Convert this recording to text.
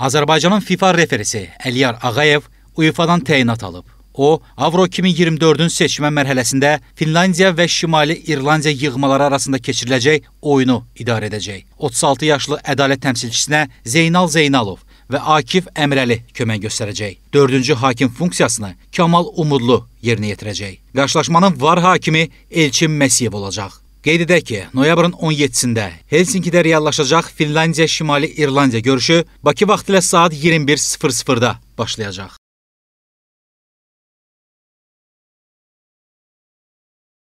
Azərbaycanın FIFA referisi Əliyar Ağayev UEFA-dan təyinat alıb. O, Avro 2024-ün seçmə mərhələsində Finlandiya və Şimali İrlandiya yığmaları arasında keçiriləcək oyunu idarə edəcək. 36 yaşlı ədalət təmsilçisinə Zeynal Zeynalov və Akif Əmrəli kömək göstərəcək. Dördüncü hakim funksiyasını Kamal Umudlu yerinə yetirəcək. Qarşılaşmanın var hakimi Elçin Məsiyev olacaq. Qeyd edək ki, noyabrın 17-də Helsinki-də reallaşacaq Finlandiya-Şimali İrlandiya görüşü Bakı vaxtı ilə saat 21:00-da başlayacaq.